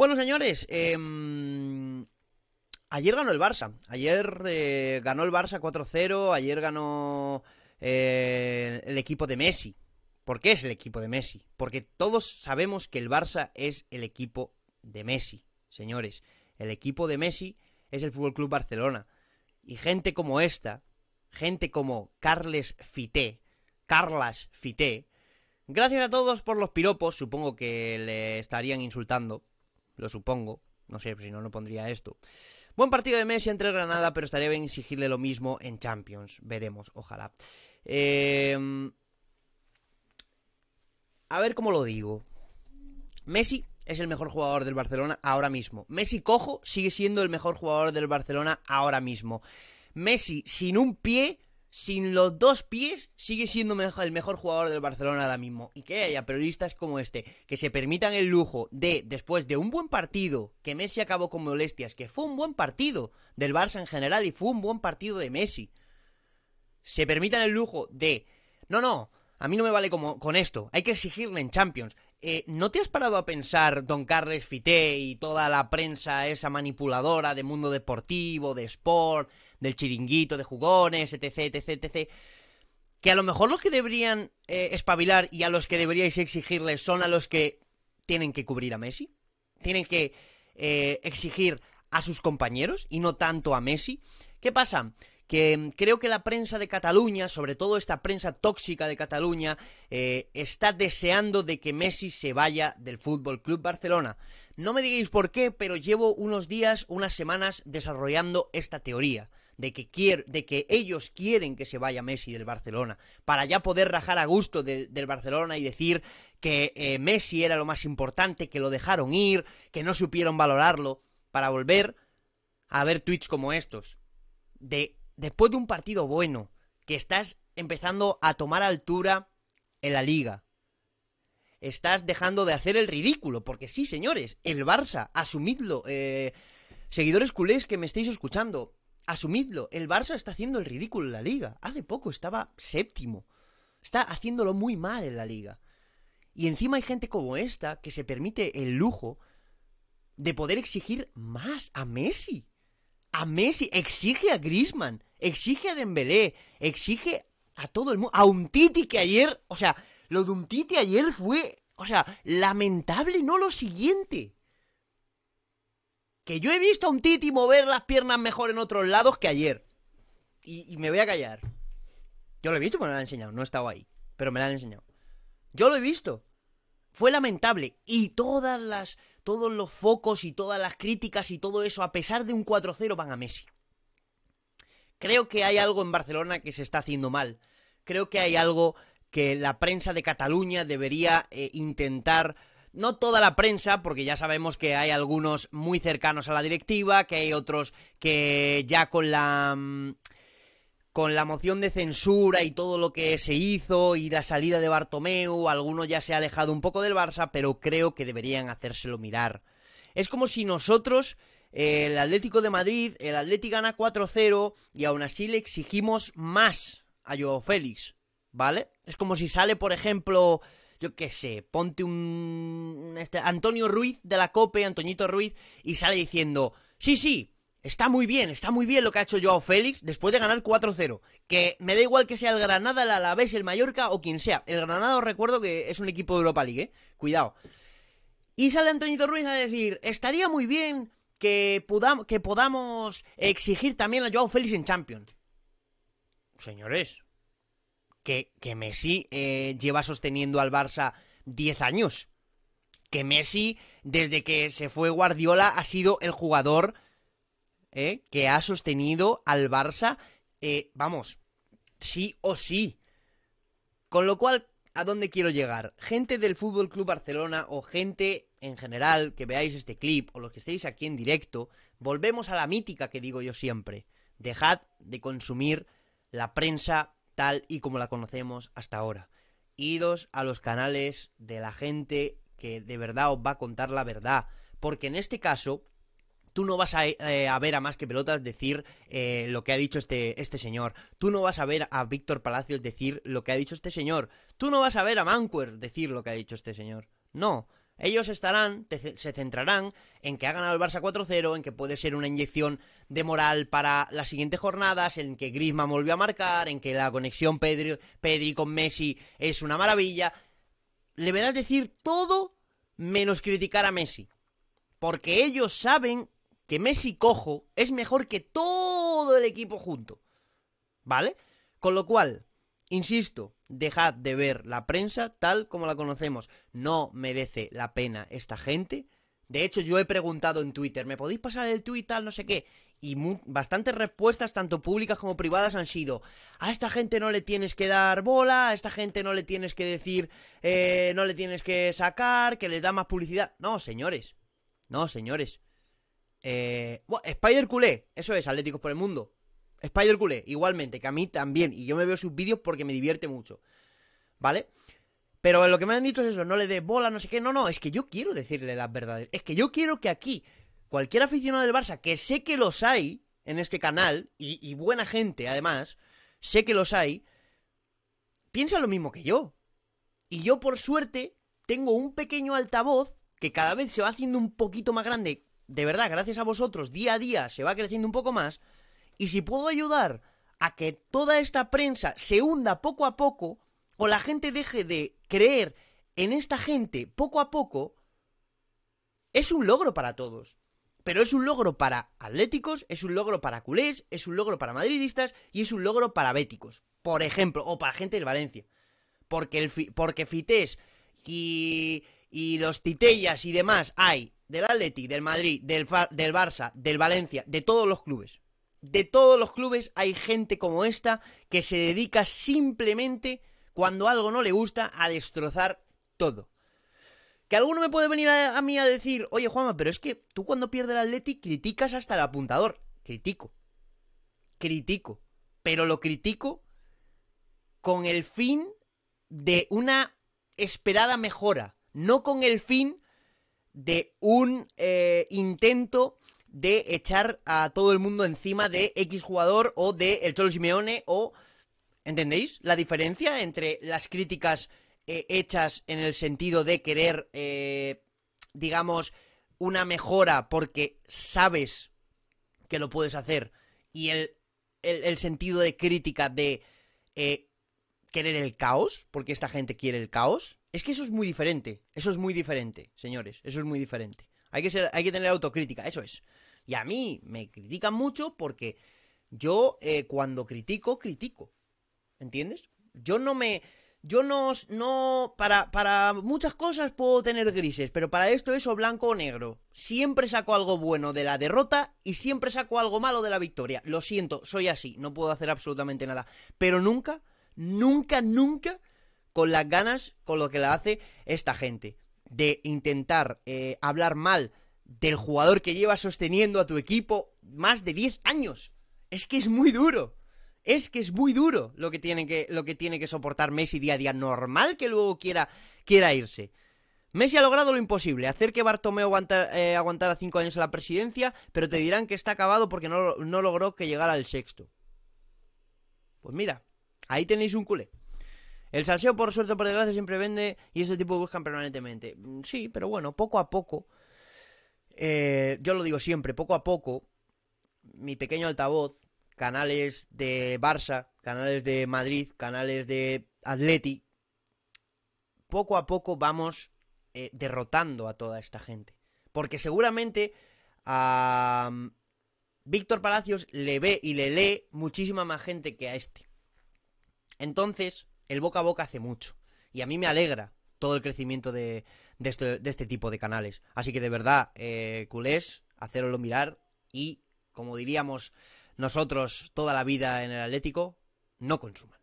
Bueno, señores, em, ayer ganó el Barça. Ayer eh, ganó el Barça 4-0. Ayer ganó eh, el equipo de Messi. ¿Por qué es el equipo de Messi? Porque todos sabemos que el Barça es el equipo de Messi, señores. El equipo de Messi es el Fútbol Club Barcelona. Y gente como esta, gente como Carles Fité, Carlas Fité, gracias a todos por los piropos, supongo que le estarían insultando lo supongo. No sé, si no, lo pondría esto. Buen partido de Messi entre Granada, pero estaría bien exigirle lo mismo en Champions. Veremos, ojalá. Em, a ver cómo lo digo. Messi es el mejor jugador del Barcelona ahora mismo. Messi cojo sigue siendo el mejor jugador del Barcelona ahora mismo. Messi sin un pie sin los dos pies, sigue siendo el mejor jugador del Barcelona ahora mismo. Y que haya periodistas como este que se permitan el lujo de, después de un buen partido, que Messi acabó con molestias, que fue un buen partido del Barça en general y fue un buen partido de Messi, se permitan el lujo de, no, no, a mí no me vale como, con esto, hay que exigirle en Champions. Eh, ¿No te has parado a pensar, don Carles Fité y toda la prensa esa manipuladora de mundo deportivo, de sport? del chiringuito, de jugones, etc, etc, etc. Que a lo mejor los que deberían eh, espabilar y a los que deberíais exigirles son a los que tienen que cubrir a Messi. Tienen que eh, exigir a sus compañeros y no tanto a Messi. ¿Qué pasa? que mm, creo que la prensa de Cataluña, sobre todo esta prensa tóxica de Cataluña, eh, está deseando de que Messi se vaya del Fútbol Club Barcelona. No me digáis por qué, pero llevo unos días, unas semanas desarrollando esta teoría de que, de que ellos quieren que se vaya Messi del Barcelona, para ya poder rajar a gusto del Barcelona y decir que eh, Messi era lo más importante, que lo dejaron ir, que no supieron valorarlo, para volver a ver tweets como estos. De, después de un partido bueno, que estás empezando a tomar altura en la liga. Estás dejando de hacer el ridículo, porque sí, señores, el Barça, asumidlo. Eh, seguidores culés que me estáis escuchando, asumidlo, el Barça está haciendo el ridículo en la liga. Hace poco estaba séptimo. Está haciéndolo muy mal en la liga. Y encima hay gente como esta que se permite el lujo de poder exigir más a Messi. A Messi exige a Grisman, exige a Dembélé, exige a todo el mundo, a un Titi que ayer, o sea, lo de un Titi ayer fue, o sea, lamentable, no lo siguiente que yo he visto a un Titi mover las piernas mejor en otros lados que ayer. Y, me voy a callar. Yo lo he visto, me lo han enseñado. No he estado ahí, pero me lo han enseñado. Yo lo he visto. Fue lamentable. Y todas las. Todos los focos y todas las críticas y todo eso, a pesar de un 4-0, van a Messi. Creo que hay algo en Barcelona que se está haciendo mal. Creo que hay algo que la prensa de Cataluña debería eh, intentar no toda la prensa, porque ya sabemos que hay algunos muy cercanos a la directiva, que hay otros que ya con la mm, con la moción de censura y todo lo que se hizo y la salida de Bartomeu, algunos ya se ha alejado un poco del Barça, pero creo que deberían hacérselo mirar. Es como si nosotros, el Atlético de Madrid, el Atlético gana 4-0 y aún así le exigimos más a Joao Félix, ¿vale? Es como si sale, por ejemplo, yo qué sé, ponte un... Este, Antonio Ruiz de la COPE, Antoñito Ruiz, y sale diciendo, sí, sí, está muy bien, está muy bien lo que ha hecho Joao Félix después de ganar 4-0. Que me da igual que sea el Granada, el Alavés, el Mallorca o quien sea. El Granada os recuerdo que es un equipo de Europa League, ¿eh? Cuidado. Y sale Antoñito Ruiz a decir, estaría muy bien que, que podamos exigir también a Joao Félix en Champions. Señores, que, Messi eh, lleva sosteniendo al Barça 10 años. Que Messi, desde que se fue Guardiola, ha sido el jugador eh, que ha sostenido al Barça, eh, vamos, sí o sí. Con lo cual, ¿a dónde quiero llegar? Gente del Fútbol Club Barcelona o gente en general que veáis este clip o los que estéis aquí en directo, volvemos a la mítica que digo yo siempre. Dejad de consumir la prensa tal y como la conocemos hasta ahora. Idos a los canales de la gente que de verdad os va a contar la verdad. Porque en este caso, tú no vas a, eh, ver a más que pelotas decir eh, lo que ha dicho este, este señor. Tú no vas a ver a Víctor Palacios decir lo que ha dicho este señor. Tú no vas a ver a Manquer decir lo que ha dicho este señor. No, ellos estarán, se centrarán en que ha ganado el Barça 4-0, en que puede ser una inyección de moral para las siguientes jornadas, en que Griezmann volvió a marcar, en que la conexión Pedri, Pedri con Messi es una maravilla. Le verás decir todo menos criticar a Messi. Porque ellos saben que Messi cojo es mejor que todo el equipo junto. ¿Vale? Con lo cual, insisto, dejad de ver la prensa tal como la conocemos. No merece la pena esta gente. De hecho, yo he preguntado en Twitter, ¿me podéis pasar el tuit tal, no sé qué? Y bastantes respuestas, tanto públicas como privadas, han sido, a esta gente no le tienes que dar bola, a esta gente no le tienes que decir, eh, no le tienes que sacar, que le da más publicidad. No, señores. No, señores. Eh, Spider Culé, eso es, Atléticos por el Mundo. Spider Culé, igualmente, que a mí también. Y yo me veo sus vídeos porque me divierte mucho. ¿Vale? Pero lo que me han dicho es eso, no le des bola, no sé qué. No, no, es que yo quiero decirle las verdades. Es que yo quiero que aquí, cualquier aficionado del Barça, que sé que los hay en este canal, y, y buena gente además, sé que los hay, piensa lo mismo que yo. Y yo, por suerte, tengo un pequeño altavoz que cada vez se va haciendo un poquito más grande. De verdad, gracias a vosotros, día a día se va creciendo un poco más y si puedo ayudar a que toda esta prensa se hunda poco a poco, o la gente deje de creer en esta gente poco a poco, es un logro para todos. Pero es un logro para atléticos, es un logro para culés, es un logro para madridistas y es un logro para béticos, por ejemplo, o para gente del Valencia. Porque, el, porque Fites y, los Titellas y demás hay del Atlético, del Madrid, del, del Barça, del Valencia, de todos los clubes de todos los clubes hay gente como esta que se dedica simplemente, cuando algo no le gusta, a destrozar todo. Que alguno me puede venir a, mí a decir, oye Juanma, pero es que tú cuando pierdes el Atleti criticas hasta el apuntador. Critico. Critico. Pero lo critico con el fin de una esperada mejora, no con el fin de un eh, intento de echar a todo el mundo encima de X jugador o de el Cholo Simeone o... ¿Entendéis la diferencia entre las críticas eh, hechas en el sentido de querer, eh, digamos, una mejora porque sabes que lo puedes hacer y el, sentido de crítica de eh, querer el caos, porque esta gente quiere el caos? Es que eso es muy diferente, eso es muy diferente, señores, eso es muy diferente. Hay que, hay que tener autocrítica, eso es. Y a mí me critican mucho porque yo eh, cuando critico, critico. ¿Entiendes? Yo no me... Yo no... no para, para muchas cosas puedo tener grises, pero para esto es o blanco o negro. Siempre saco algo bueno de la derrota y siempre saco algo malo de la victoria. Lo siento, soy así, no puedo hacer absolutamente nada. Pero nunca, nunca, nunca con las ganas con lo que la hace esta gente de intentar eh, hablar mal del jugador que lleva sosteniendo a tu equipo más de 10 años. Es que es muy duro. Es que es muy duro lo que tiene que, lo que, tiene que soportar Messi día a día. Normal que luego quiera, quiera irse. Messi ha logrado lo imposible, hacer que Bartomeu eh, aguantara cinco años a la presidencia, pero te dirán que está acabado porque no, no logró que llegara al sexto. Pues mira, ahí tenéis un culé. El salseo, por suerte o por desgracia, siempre vende y ese tipo buscan permanentemente. Mm, sí, pero bueno, poco a poco, eh, yo lo digo siempre, poco a poco, mi pequeño altavoz, canales de Barça, canales de Madrid, canales de Atleti, poco a poco vamos eh, derrotando a toda esta gente. Porque seguramente a mm, Víctor Palacios le ve y le lee muchísima más gente que a este. Entonces, el boca a boca hace mucho. Y a mí me alegra todo el crecimiento de, este, tipo de canales. Así que de verdad, eh, culés, lo mirar y, como diríamos nosotros toda la vida en el Atlético, no consuman.